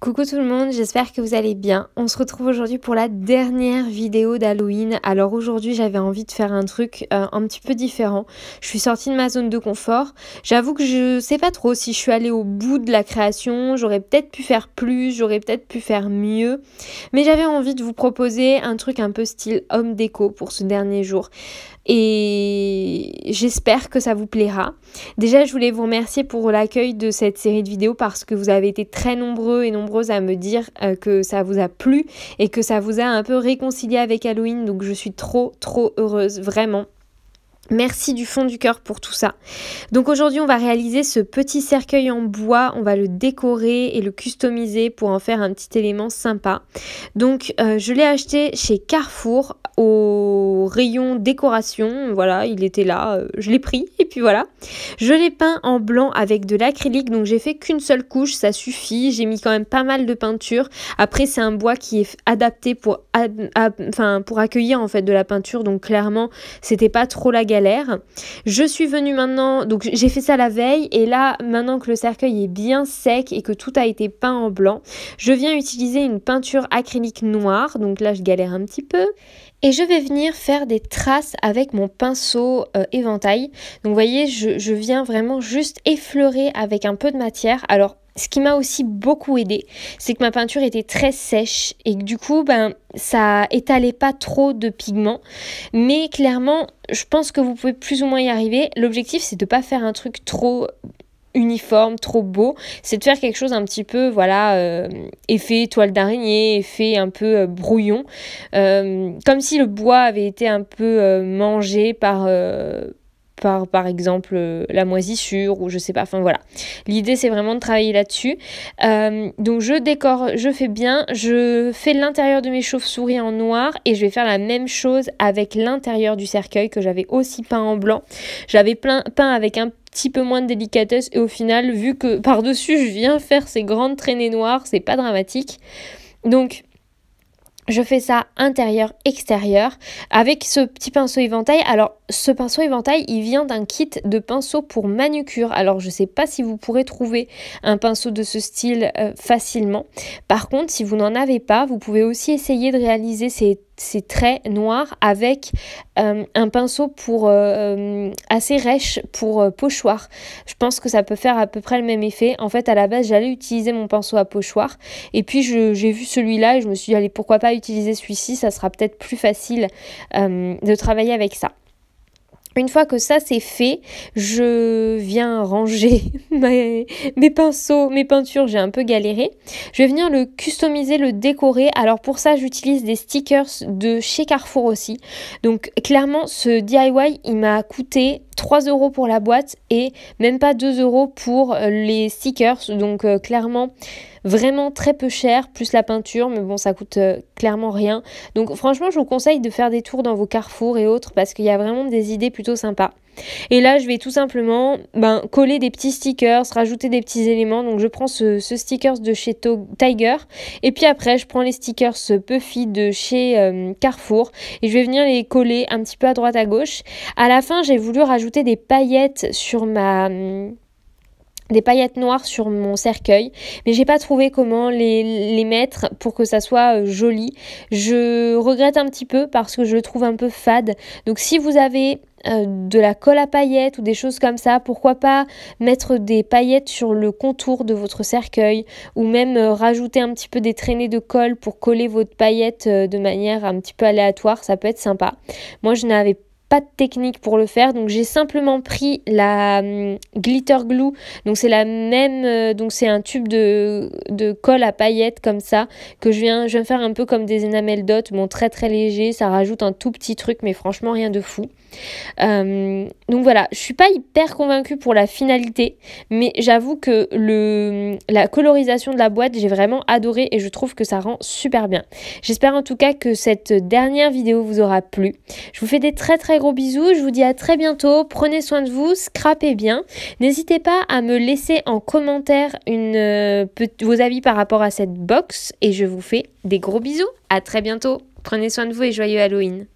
Coucou tout le monde, j'espère que vous allez bien. On se retrouve aujourd'hui pour la dernière vidéo d'Halloween. Alors aujourd'hui j'avais envie de faire un truc euh, un petit peu différent. Je suis sortie de ma zone de confort. J'avoue que je sais pas trop si je suis allée au bout de la création. J'aurais peut-être pu faire plus, j'aurais peut-être pu faire mieux. Mais j'avais envie de vous proposer un truc un peu style homme déco pour ce dernier jour et j'espère que ça vous plaira. Déjà, je voulais vous remercier pour l'accueil de cette série de vidéos parce que vous avez été très nombreux et nombreuses à me dire euh, que ça vous a plu et que ça vous a un peu réconcilié avec Halloween. Donc je suis trop trop heureuse, vraiment. Merci du fond du cœur pour tout ça. Donc aujourd'hui, on va réaliser ce petit cercueil en bois, on va le décorer et le customiser pour en faire un petit élément sympa. Donc euh, je l'ai acheté chez Carrefour au rayon décoration, voilà, il était là, euh, je l'ai pris et puis voilà. Je l'ai peint en blanc avec de l'acrylique, donc j'ai fait qu'une seule couche, ça suffit, j'ai mis quand même pas mal de peinture. Après, c'est un bois qui est adapté pour, pour accueillir en fait de la peinture, donc clairement, c'était pas trop la galère je suis venue maintenant, donc j'ai fait ça la veille, et là, maintenant que le cercueil est bien sec et que tout a été peint en blanc, je viens utiliser une peinture acrylique noire, donc là je galère un petit peu. Et je vais venir faire des traces avec mon pinceau euh, éventail. Donc vous voyez, je, je viens vraiment juste effleurer avec un peu de matière. Alors ce qui m'a aussi beaucoup aidé, c'est que ma peinture était très sèche et que du coup, ben, ça étalait pas trop de pigments. Mais clairement, je pense que vous pouvez plus ou moins y arriver. L'objectif, c'est de ne pas faire un truc trop uniforme, trop beau, c'est de faire quelque chose un petit peu, voilà, euh, effet toile d'araignée, effet un peu euh, brouillon, euh, comme si le bois avait été un peu mangé par par par exemple euh, la moisissure ou je sais pas, enfin voilà. L'idée c'est vraiment de travailler là-dessus. Euh, donc je décore, je fais bien, je fais l'intérieur de mes chauves-souris en noir et je vais faire la même chose avec l'intérieur du cercueil que j'avais aussi peint en blanc. J'avais peint avec un petit peu moins de délicatesse et au final vu que par-dessus je viens faire ces grandes traînées noires, c'est pas dramatique. Donc je fais ça intérieur, extérieur, avec ce petit pinceau éventail. Alors, ce pinceau éventail, il vient d'un kit de pinceaux pour manucure. Alors, je ne sais pas si vous pourrez trouver un pinceau de ce style euh, facilement. Par contre, si vous n'en avez pas, vous pouvez aussi essayer de réaliser ces c'est très noir avec euh, un pinceau pour euh, euh, assez rêche pour pochoir. Je pense que ça peut faire à peu près le même effet. En fait, à la base, j'allais utiliser mon pinceau à pochoir et puis j'ai vu celui-là et je me suis dit allez pourquoi pas utiliser celui-ci, ça sera peut-être plus facile de travailler avec ça. Une fois que ça c'est fait, je viens ranger mes, pinceaux, mes peintures, j'ai un peu galéré. Je vais venir le customiser, le décorer. Alors pour ça, j'utilise des stickers de chez Carrefour aussi. Donc clairement, ce DIY, il m'a coûté 3 euros pour la boîte et même pas 2 euros pour euh, les stickers. Donc euh, clairement, vraiment très peu cher, plus la peinture, mais bon, ça coûte euh, clairement rien. Donc franchement, je vous conseille de faire des tours dans vos carrefours et autres parce qu'il y a vraiment des idées plutôt sympas. Et là, je vais tout simplement ben, coller des petits stickers, rajouter des petits éléments. Donc, je prends ce, ce stickers de chez Tiger. Et puis après, je prends les stickers Puffy de chez euh, Carrefour. Et je vais venir les coller un petit peu à droite, à gauche. À la fin, j'ai voulu rajouter des paillettes sur ma... Hum, des paillettes noires sur mon cercueil, mais j'ai pas trouvé comment les, mettre pour que ça soit euh, joli. Je regrette un petit peu parce que je le trouve un peu fade. Donc si vous avez euh, de la colle à paillettes ou des choses comme ça, pourquoi pas mettre des paillettes sur le contour de votre cercueil ou même euh, rajouter un petit peu des traînées de colle pour coller votre paillette de manière un petit peu aléatoire, ça peut être sympa. Moi je n'avais pas de technique pour le faire. Donc j'ai simplement pris la hum, glitter glue. Donc c'est la même, euh, donc c'est un tube de, colle à paillettes comme ça que je viens, je viens faire un peu comme des enamel dots, bon très très léger. Ça rajoute un tout petit truc, mais franchement rien de fou. Hum, donc voilà, je suis pas hyper convaincue pour la finalité, mais j'avoue que le hum, la colorisation de la boîte j'ai vraiment adoré et je trouve que ça rend super bien. J'espère en tout cas que cette dernière vidéo vous aura plu. Je vous fais des très très gros bisous, je vous dis à très bientôt, prenez soin de vous, scrapez bien. N'hésitez pas à me laisser en commentaire euh, vos avis par rapport à cette box et je vous fais des gros bisous. À très bientôt, prenez soin de vous et joyeux Halloween.